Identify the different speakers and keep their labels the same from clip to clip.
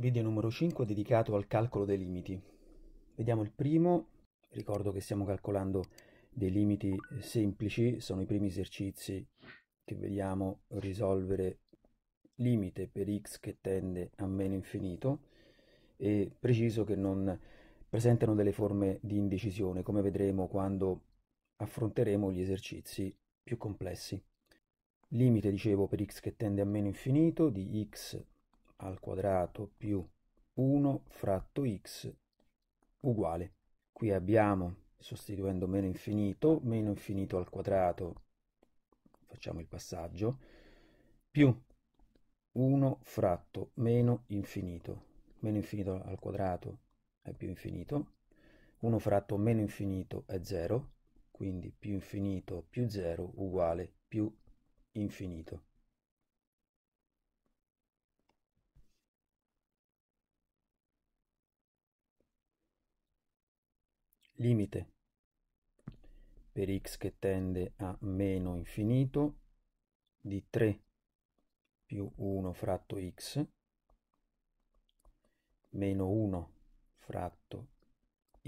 Speaker 1: Video numero 5 dedicato al calcolo dei limiti. Vediamo il primo, ricordo che stiamo calcolando dei limiti semplici, sono i primi esercizi che vediamo risolvere limite per x che tende a meno infinito e preciso che non presentano delle forme di indecisione, come vedremo quando affronteremo gli esercizi più complessi. Limite, dicevo, per x che tende a meno infinito di x al quadrato più 1 fratto x uguale. Qui abbiamo, sostituendo meno infinito, meno infinito al quadrato, facciamo il passaggio, più 1 fratto meno infinito, meno infinito al quadrato è più infinito, 1 fratto meno infinito è 0, quindi più infinito più 0 uguale più infinito. limite per x che tende a meno infinito di 3 più 1 fratto x meno 1 fratto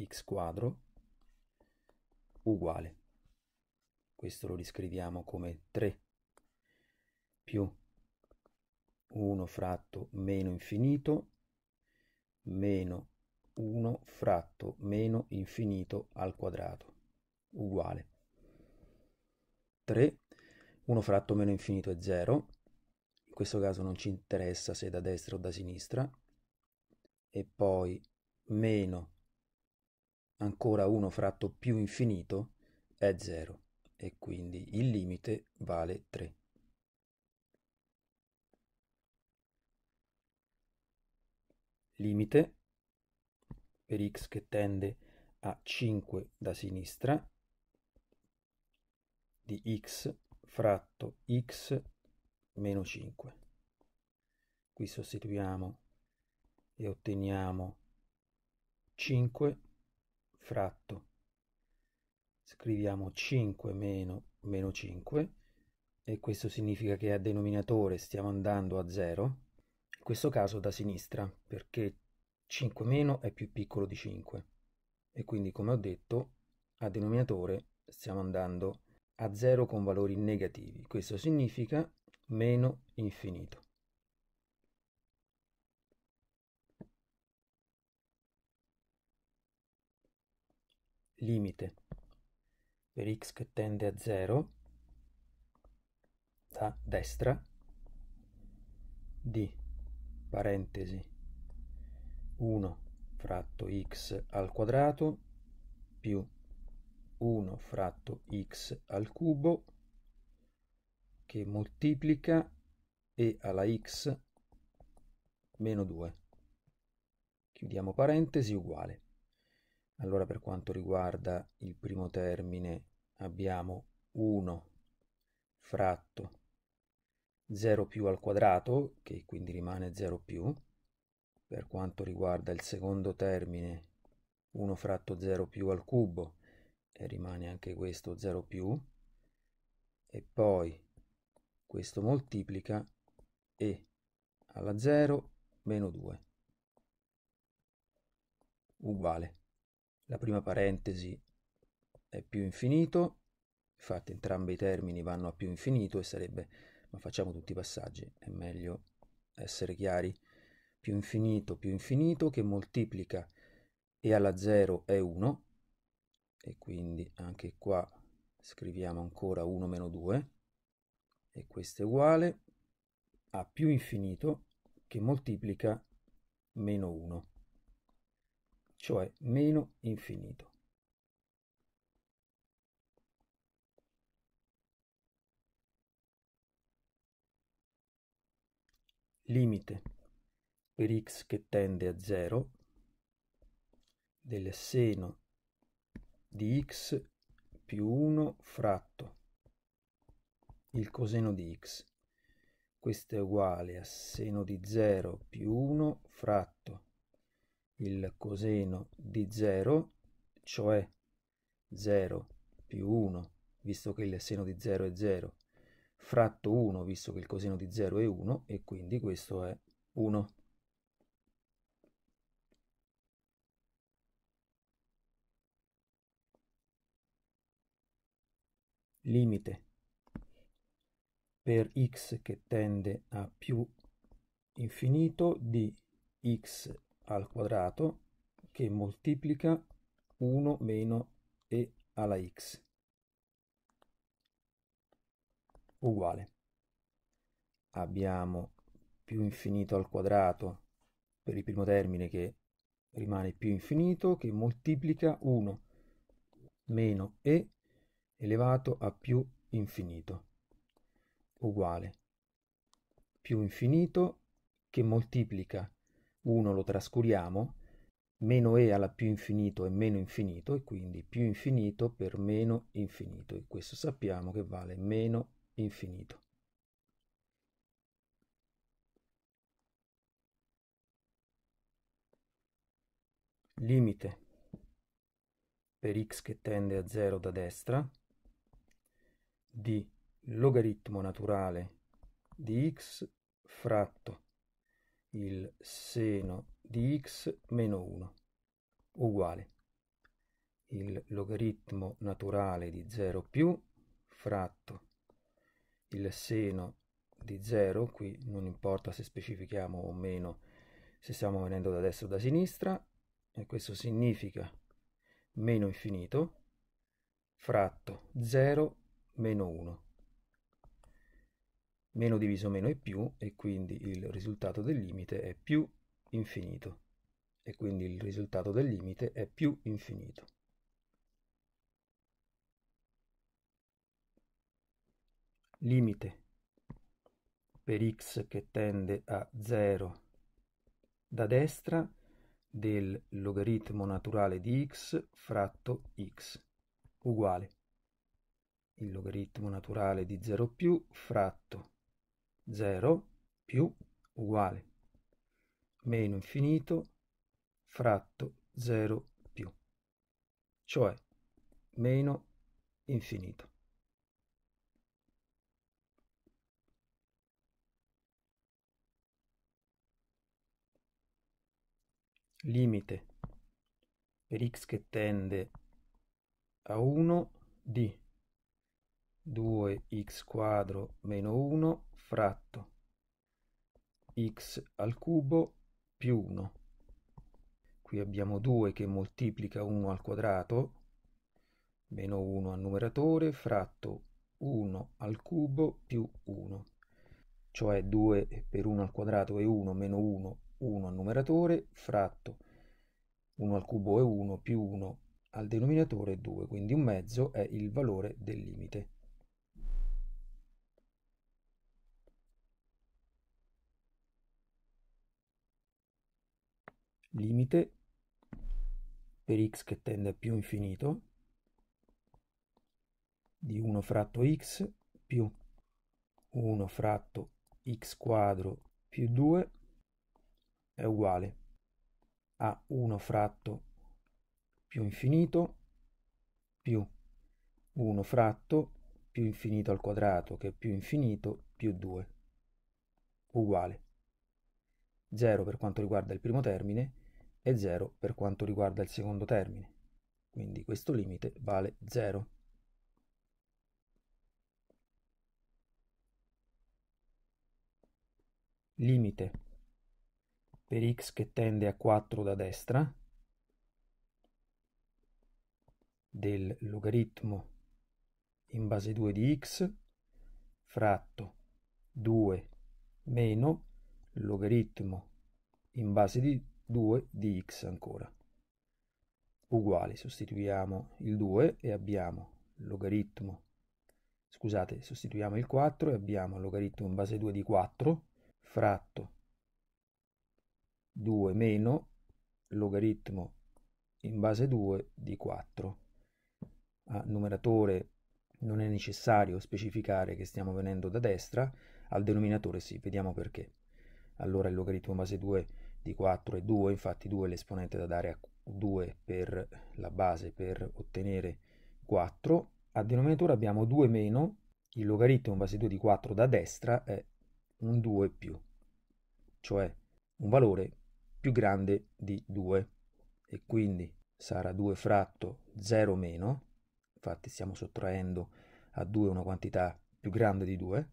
Speaker 1: x quadro uguale. Questo lo riscriviamo come 3 più 1 fratto meno infinito meno 1 fratto meno infinito al quadrato uguale 3 1 fratto meno infinito è 0 in questo caso non ci interessa se da destra o da sinistra e poi meno ancora 1 fratto più infinito è 0 e quindi il limite vale 3 limite per x che tende a 5 da sinistra di x fratto x meno 5. Qui sostituiamo e otteniamo 5 fratto. Scriviamo 5 meno meno 5 e questo significa che a denominatore stiamo andando a 0. In questo caso da sinistra perché 5 meno è più piccolo di 5 e quindi come ho detto a denominatore stiamo andando a 0 con valori negativi. Questo significa meno infinito. Limite per x che tende a 0 da destra di parentesi 1 fratto x al quadrato più 1 fratto x al cubo che moltiplica e alla x meno 2. Chiudiamo parentesi uguale. Allora per quanto riguarda il primo termine abbiamo 1 fratto 0 più al quadrato, che quindi rimane 0 più, per quanto riguarda il secondo termine 1 fratto 0 più al cubo e rimane anche questo 0 più e poi questo moltiplica e alla 0 meno 2 uguale la prima parentesi è più infinito infatti entrambi i termini vanno a più infinito e sarebbe ma facciamo tutti i passaggi è meglio essere chiari più infinito più infinito che moltiplica e alla 0 è 1 e quindi anche qua scriviamo ancora 1 meno 2 e questo è uguale a più infinito che moltiplica meno 1 cioè meno infinito limite per x che tende a 0 del seno di x più 1 fratto il coseno di x. Questo è uguale a seno di 0 più 1 fratto il coseno di 0, cioè 0 più 1, visto che il seno di 0 è 0, fratto 1, visto che il coseno di 0 è 1, e quindi questo è 1. limite per x che tende a più infinito di x al quadrato che moltiplica 1 meno e alla x uguale abbiamo più infinito al quadrato per il primo termine che rimane più infinito che moltiplica 1 meno e elevato a più infinito uguale più infinito che moltiplica 1 lo trascuriamo meno e alla più infinito è meno infinito e quindi più infinito per meno infinito e questo sappiamo che vale meno infinito limite per x che tende a 0 da destra di logaritmo naturale di x fratto il seno di x meno 1 uguale il logaritmo naturale di 0 più fratto il seno di 0, qui non importa se specifichiamo o meno se stiamo venendo da destra o da sinistra, e questo significa meno infinito fratto 0 meno 1 meno diviso meno è più e quindi il risultato del limite è più infinito e quindi il risultato del limite è più infinito. Limite per x che tende a 0 da destra del logaritmo naturale di x fratto x uguale il logaritmo naturale di 0 più fratto 0 più uguale meno infinito fratto 0 più, cioè meno infinito. Limite per x che tende a 1 di 2x2 meno 1 fratto x al cubo più 1. Qui abbiamo 2 che moltiplica 1 al quadrato, meno 1 al numeratore, fratto 1 al cubo più 1, cioè 2 per 1 al quadrato è 1, meno 1, 1 al numeratore, fratto 1 al cubo è 1 più 1 al denominatore è 2, quindi un mezzo è il valore del limite. limite per x che tende a più infinito di 1 fratto x più 1 fratto x quadro più 2 è uguale a 1 fratto più infinito più 1 fratto più infinito al quadrato che è più infinito più 2 uguale 0 per quanto riguarda il primo termine e 0 per quanto riguarda il secondo termine. Quindi questo limite vale 0. Limite per x che tende a 4 da destra del logaritmo in base 2 di x fratto 2 meno logaritmo in base di 2 di x ancora. Uguale, sostituiamo il 2 e abbiamo logaritmo, scusate, sostituiamo il 4 e abbiamo logaritmo in base 2 di 4 fratto 2 meno logaritmo in base 2 di 4. A numeratore non è necessario specificare che stiamo venendo da destra, al denominatore sì, vediamo perché. Allora il logaritmo in base 2 di 4 e 2, infatti 2 è l'esponente da dare a 2 per la base per ottenere 4. A denominatore abbiamo 2 meno, il logaritmo base 2 di 4 da destra è un 2 più, cioè un valore più grande di 2 e quindi sarà 2 fratto 0 meno, infatti stiamo sottraendo a 2 una quantità più grande di 2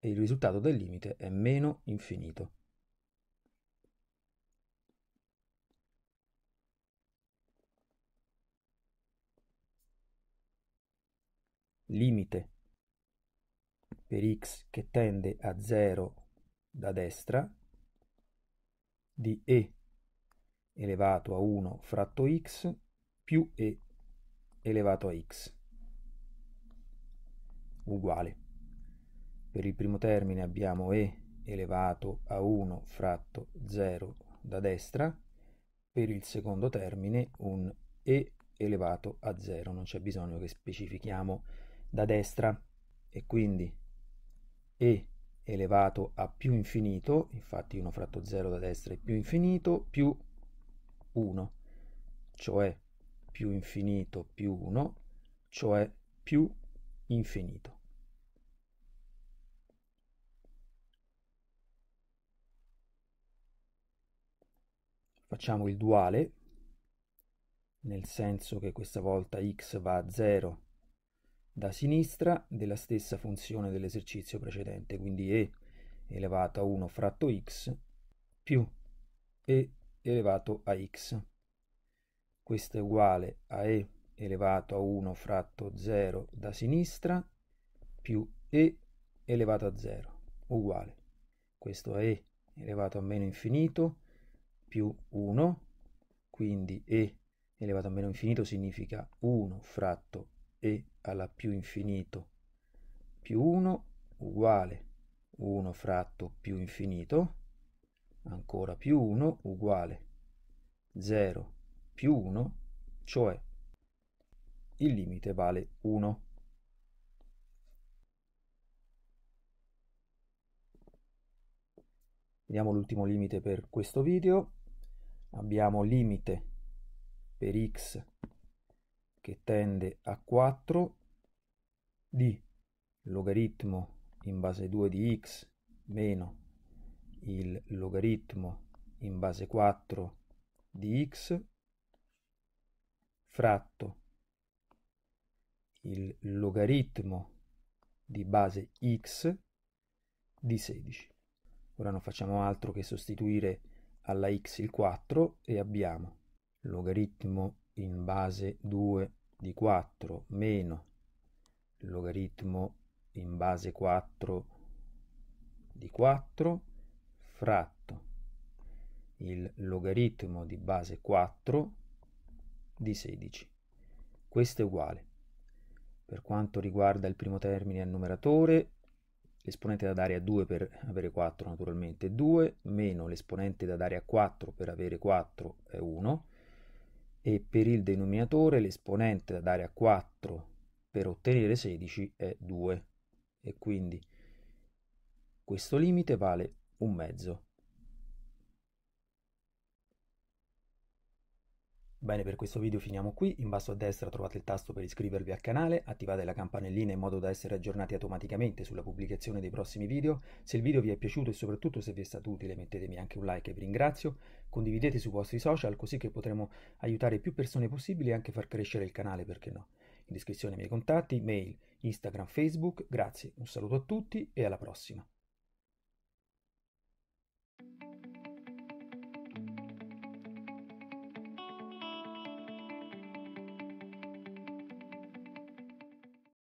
Speaker 1: e il risultato del limite è meno infinito. limite per x che tende a 0 da destra di e elevato a 1 fratto x più e elevato a x uguale. Per il primo termine abbiamo e elevato a 1 fratto 0 da destra, per il secondo termine un e elevato a 0, non c'è bisogno che specifichiamo da destra e quindi e elevato a più infinito, infatti 1 fratto 0 da destra è più infinito, più 1, cioè più infinito più 1, cioè più infinito. Facciamo il duale, nel senso che questa volta x va a 0 da sinistra della stessa funzione dell'esercizio precedente, quindi E elevato a 1 fratto x più E elevato a x. Questo è uguale a E elevato a 1 fratto 0 da sinistra più E elevato a 0, uguale. Questo è E elevato a meno infinito più 1, quindi E elevato a meno infinito significa 1 fratto e alla più infinito più 1 uguale 1 fratto più infinito ancora più 1 uguale 0 più 1 cioè il limite vale 1 vediamo l'ultimo limite per questo video abbiamo limite per x che tende a 4 di logaritmo in base 2 di x meno il logaritmo in base 4 di x fratto il logaritmo di base x di 16. Ora non facciamo altro che sostituire alla x il 4 e abbiamo logaritmo in base 2 di 4 meno logaritmo in base 4 di 4 fratto il logaritmo di base 4 di 16. Questo è uguale. Per quanto riguarda il primo termine al numeratore, l'esponente da dare a 2 per avere 4 naturalmente è 2, meno l'esponente da dare a 4 per avere 4 è 1, e per il denominatore l'esponente da dare a 4 per ottenere 16 è 2 e quindi questo limite vale un mezzo. Bene, per questo video finiamo qui, in basso a destra trovate il tasto per iscrivervi al canale, attivate la campanellina in modo da essere aggiornati automaticamente sulla pubblicazione dei prossimi video, se il video vi è piaciuto e soprattutto se vi è stato utile mettetemi anche un like e vi ringrazio, condividete sui vostri social così che potremo aiutare più persone possibili e anche far crescere il canale, perché no. In descrizione i miei contatti, mail, Instagram, Facebook, grazie, un saluto a tutti e alla prossima.